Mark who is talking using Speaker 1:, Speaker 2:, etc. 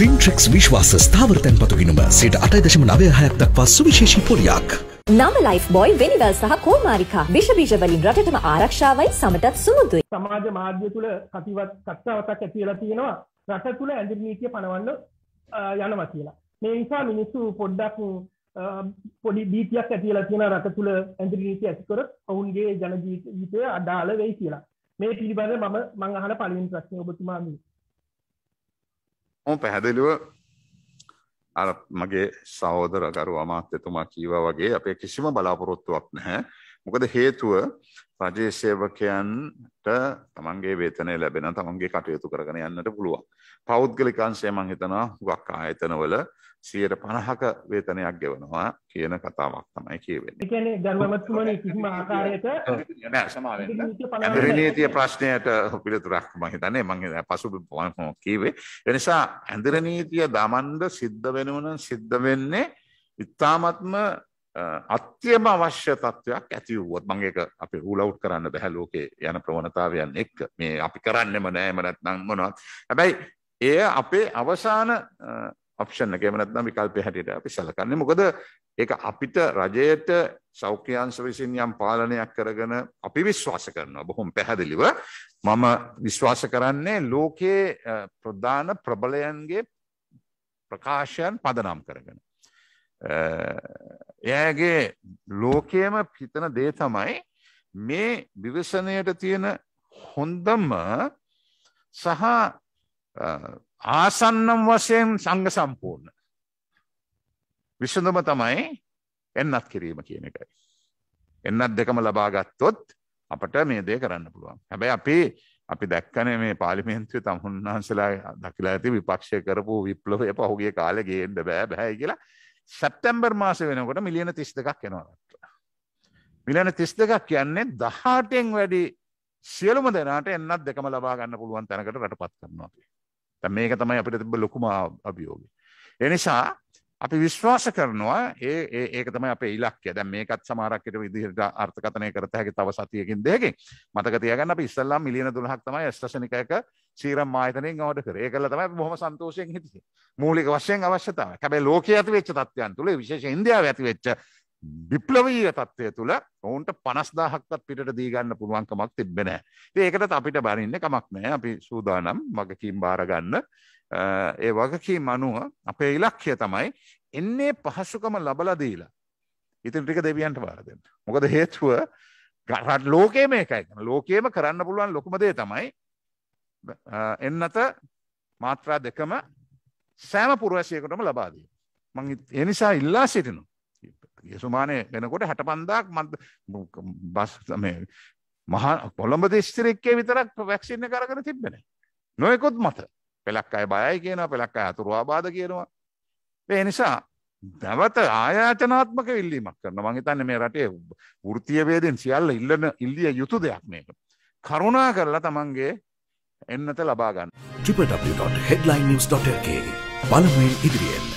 Speaker 1: ෆින්ට්‍රෙක්ස් විශ්වාස ස්ථාවරතැන් පතුගෙනුම සිට අටයි දශම නවය හයක් දක්වා සුවිශේෂී පොලියක්. නම ලයිෆ් බොයි වෙනිවල් සහ කෝමාරිකා විශභීෂවලින් රටටම ආරක්ෂාවයි සමටත් සුමුදුයි. සමාජ මාධ්‍ය තුළ කතිවත් කත්තාවතක් ඇතිවලා තියෙනවා රට තුළ ඇඳිනීතිය පනවන්න යනවා කියලා. මේ නිසා මිනිස්සු පොඩ්ඩක් පොඩි බීතියක් ඇතිවලා තියෙන රට තුළ ඇඳිනීතිය ඇතිකර ඔවුන්ගේ ජන ජීවිතය අඩාල වෙයි කියලා. මේ පිළිබඳ මම මං අහන පළවෙනි ප්‍රශ්නේ ඔබතුමාගේ
Speaker 2: ඕ පැහැදිලිව අර මගේ සහෝදර ගරු අමාත්‍යතුමා කීවා වගේ අපේ කිසිම බලාපොරොත්තුවක් නැහැ. මොකද හේතුව රජයේ සේවකයන්ට තමන්ගේ වේතනය ලැබෙන තමන්ගේ කටයුතු කරගෙන යන්නට පුළුවන්. පෞද්ගලික අංශය මම හිතනවා හුඟක් ආයතනවල සියයට පණහක වේතනයක් ගෙවනවා කියන කතාවක් තමයි
Speaker 1: කියවෙන්නේ ඇදිරනීතිය
Speaker 2: ප්‍රශ්නයට පිළිතුරක් මහිතනේ මගේ පසු කීවේ එනිසා ඇදිරනීතිය දමන්ඩ සිද්ධ වෙනුවන සිද්ධ වෙන්නේ ඉතාමත්ම අත්‍යම අවශ්‍ය තත්ත්වයක් ඇතිවුවොත් මගේක අපි හූලව් කරන්න බැහැලෝකේ යන ප්‍රවණතාවයන් එක් මේ අපි කරන්නෙම නෑම නැත්නම් මොනවත් හැබැයි එය අපේ අවසාන ඔප්ෂන් එක එහෙම නැත්නම් විකල්පය හැටියට අපි සැලකන්නේ. මොකද ඒක අපිට රජයට සෞඛ්‍ය අංශ විසින් යම් පාලනයක් කරගෙන අපි විශ්වාස කරනවා බොහොම පැහැදිලිව. මම විශ්වාස කරන්නේ ලෝකයේ ප්‍රධාන ප්‍රබලයන්ගේ ප්‍රකාශයන් පදනම් කරගෙන. එයාගේ ලෝකයේම හිතන දේ තමයි මේ විවසනයට තියෙන හොඳම සහ ආසන්නම් වශයෙන් සංග සම්පූර්ණ. විශ්වඳම තමයි එන්නත් කිරීම කියන එකයි. එන්නත් දෙකම ලබා ගත්තොත් අපට මේ දේ කරන්න පුළුවන්. හැබැයි අපි අපි දැක්කන මේ පාලිමේන්තුව තමුන්නාන්සලා දකිලා ඇති විපක්ෂය කරපු විප්ලවය පහුගේ කාලෙ ගේන්න බෑ බැහැයි කියලා සැප්තැම්බර් මාස වෙනකොට මිලියන තිස් දෙකක් එනවා මිලියන තිස් දෙකක් කියන්නේ දහටෙන් වැඩි සියලුම දෙනාට එන්නත් දෙකම ලබා ගන්න පුළුවන් තැනකට රටපත් කරනවා අපි. මේක තමයි අපිට තිබ ලොකුම අභියෝගය. එනිසා අපි විශ්වාස කරනවා ඒ ඒක තමයි අපේ ඉලක්කය දැන් මේකත් සමහරක්කට විදිහට අර්ථකථනය කරත හැකි තව සතියකින් දෙකකින් මතක තියාගන්න අපි ඉස්සල්ලා මිලියන 12ක් තමයි ඇස්ට්‍රසෙනිකාක සීරම් ආයතනයෙන් ඕඩර් කරේ. ඒකල තමයි අපි බොහොම සන්තෝෂයෙන් හිටියේ. මූලික වශයෙන් අවශ්‍යතාවය. හැබැයි ලෝකයේ ඇති වෙච්ච තත්ත්වයන් තුල විශේෂයෙන් ඉන්දියාවේ ඇති වෙච්ච බිප්ලවීය තත්ත්වය තුළ ඔවුන්ට පනස්දාහක්වත් පිට දීගන්න පුළුවන්කමක් තිබෙන ඒකටත් අපිට බරින්න කමක් නෑ අපි සූදානම් වගකීම් බාරගන්න ඒ වගකීම් අනුව අපේ ඉලක්ෂය තමයි එන්නේ පහසුකම ලබලදීලා ඉතින් ටික දෙවියන්ට බාර දෙන්න මොකද හේතුව ගරත් ලෝකයේ මේකයි ලෝකයේම කරන්න පුළුවන් ලොකුමදේ තමයි එන්නත මාත්‍රා දෙකම සෑම පුරවැසියකටම ලබාදී මං එනිසා ඉල්ලා සිටිනවා යසුමානය වෙනකොට හැට පන්දාක් මත් බස් මේ මහා කොළඹ දෙස්තිරෙක්කේ විතරක් වැක්සින්න කරගෙන තිබෙන නොයකුත් මත පෙලක් අය බයයි කියනවා පෙලක් අය අතුරවාබාද කියනවා ඒ නිසා නැවත ආයාචනාත්මක ඉල්ලීමක් කරන මං හිතන්නේ මේ රටේ වෘත්තීය වේදෙන් සියල්ල ඉල්ලන ඉල්ලිය යුතු දෙයක් මේක කරුණා කරලා තමන්ගේ එන්නත ලබා ගන්න www.headlinenews.lk
Speaker 1: බලමෙන් ඉදිරියෙන්